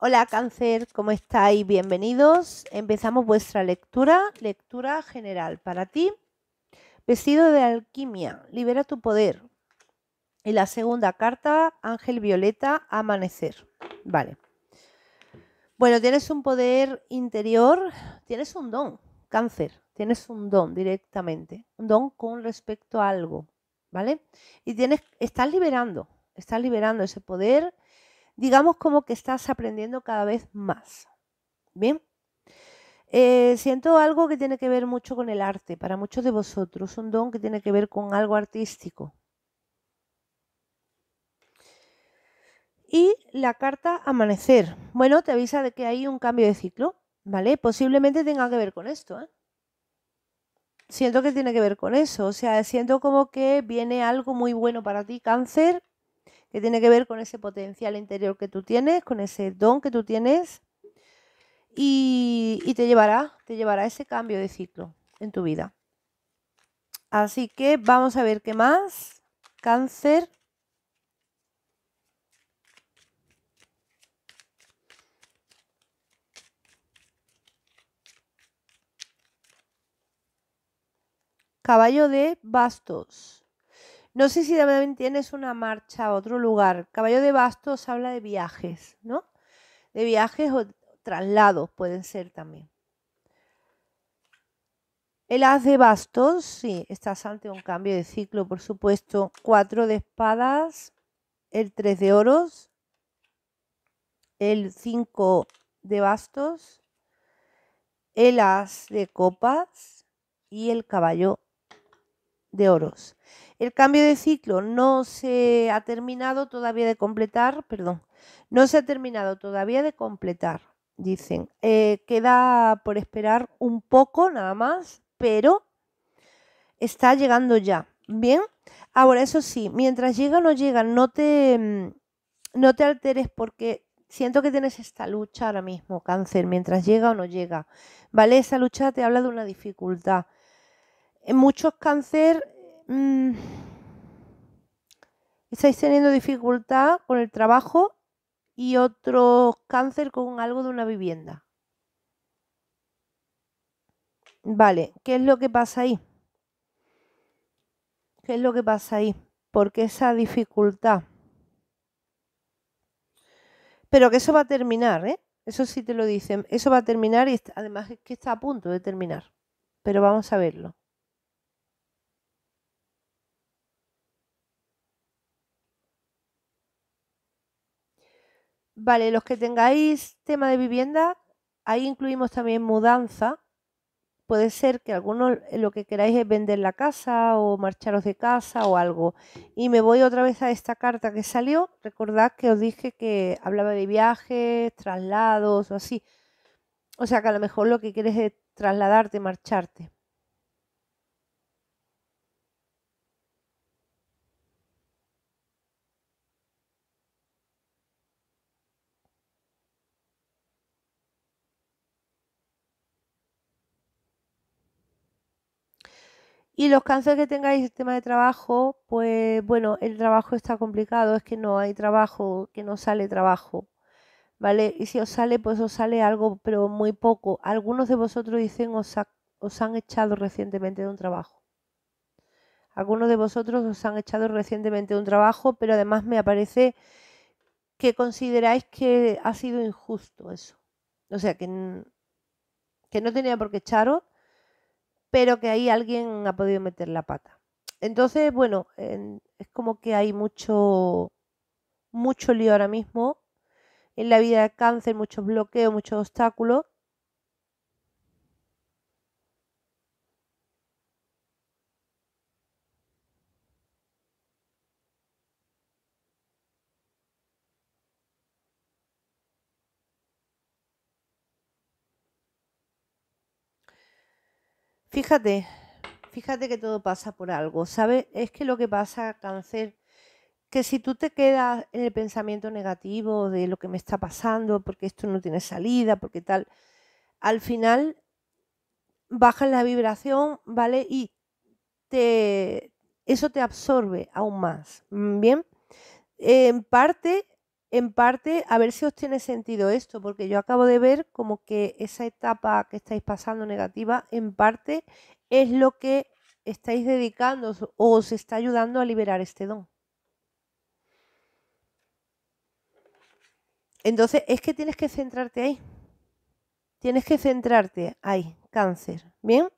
Hola cáncer, ¿cómo estáis? Bienvenidos. Empezamos vuestra lectura, lectura general para ti. Vestido de alquimia, libera tu poder. Y la segunda carta, Ángel Violeta, amanecer. Vale. Bueno, tienes un poder interior, tienes un don, cáncer, tienes un don directamente, un don con respecto a algo, ¿vale? Y tienes, estás liberando, estás liberando ese poder digamos como que estás aprendiendo cada vez más. Bien. Eh, siento algo que tiene que ver mucho con el arte, para muchos de vosotros, un don que tiene que ver con algo artístico. Y la carta amanecer. Bueno, te avisa de que hay un cambio de ciclo, ¿vale? Posiblemente tenga que ver con esto, ¿eh? Siento que tiene que ver con eso, o sea, siento como que viene algo muy bueno para ti, cáncer, que tiene que ver con ese potencial interior que tú tienes, con ese don que tú tienes y, te llevará, te llevará ese cambio de ciclo en tu vida. Así que vamos a ver qué más. Cáncer. Caballo de bastos. No sé si también tienes una marcha a otro lugar. Caballo de bastos habla de viajes, ¿no? De viajes o traslados pueden ser también. El as de bastos, sí, estás ante un cambio de ciclo, por supuesto. Cuatro de espadas, el tres de oros, el cinco de bastos, el as de copas y el caballo de oros. El cambio de ciclo no se ha terminado todavía de completar, perdón, no se ha terminado todavía de completar, dicen. Eh, queda por esperar un poco nada más, pero está llegando ya. Bien, ahora eso sí, mientras llega o no llega, no te, mm, no te alteres porque siento que tienes esta lucha ahora mismo, cáncer, mientras llega o no llega. ¿Vale? Esa lucha te habla de una dificultad. En muchos cáncer Mm. estáis teniendo dificultad con el trabajo y otro cáncer con algo de una vivienda. Vale, ¿qué es lo que pasa ahí? ¿Qué es lo que pasa ahí? Porque esa dificultad? Pero que eso va a terminar, ¿eh? Eso sí te lo dicen. Eso va a terminar y además es que está a punto de terminar. Pero vamos a verlo. Vale, los que tengáis tema de vivienda, ahí incluimos también mudanza. Puede ser que algunos eh, lo que queráis es vender la casa o marcharos de casa o algo. Y me voy otra vez a esta carta que salió. Recordad que os dije que hablaba de viajes, traslados o así. O sea que a lo mejor lo que quieres es trasladarte, marcharte. Y los cánceres que tengáis el tema de trabajo, pues bueno, el trabajo está complicado, es que no hay trabajo, que no sale trabajo, ¿vale? Y si os sale, pues os sale algo, pero muy poco. Algunos de vosotros dicen os, os han echado recientemente de un trabajo. Algunos de vosotros os han echado recientemente de un trabajo, pero además me aparece que consideráis que ha sido injusto eso. O sea, que, que no tenía por qué echaros, pero que ahí alguien ha podido meter la pata. Entonces, bueno, es como que hay mucho, mucho lío ahora mismo en la vida de cáncer, muchos bloqueos, muchos obstáculos Fíjate, fíjate que todo pasa por algo, ¿sabes? Es que lo que pasa, cáncer, que si tú te quedas en el pensamiento negativo de lo que me está pasando, porque esto no tiene salida, porque tal, al final bajas la vibración, ¿vale? Y te, eso te absorbe aún más, ¿bien? En parte en parte, a ver si os tiene sentido esto, porque yo acabo de ver como que esa etapa que estáis pasando negativa, en parte, es lo que estáis dedicando o os está ayudando a liberar este don. Entonces, es que tienes que centrarte ahí. Tienes que centrarte ahí, cáncer. ¿Bien?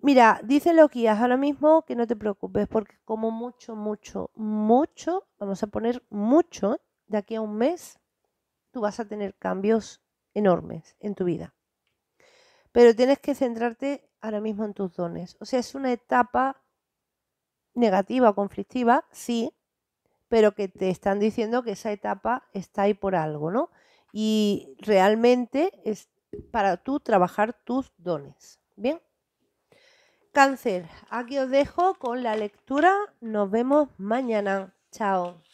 Mira, dice que ahora mismo que no te preocupes, porque como mucho, mucho, mucho, vamos a poner mucho, ¿eh? de aquí a un mes tú vas a tener cambios enormes en tu vida. Pero tienes que centrarte ahora mismo en tus dones. O sea, es una etapa negativa conflictiva, sí, pero que te están diciendo que esa etapa está ahí por algo, ¿no? Y realmente es para tú trabajar tus dones. Bien. Cáncer, aquí os dejo con la lectura. Nos vemos mañana. Chao.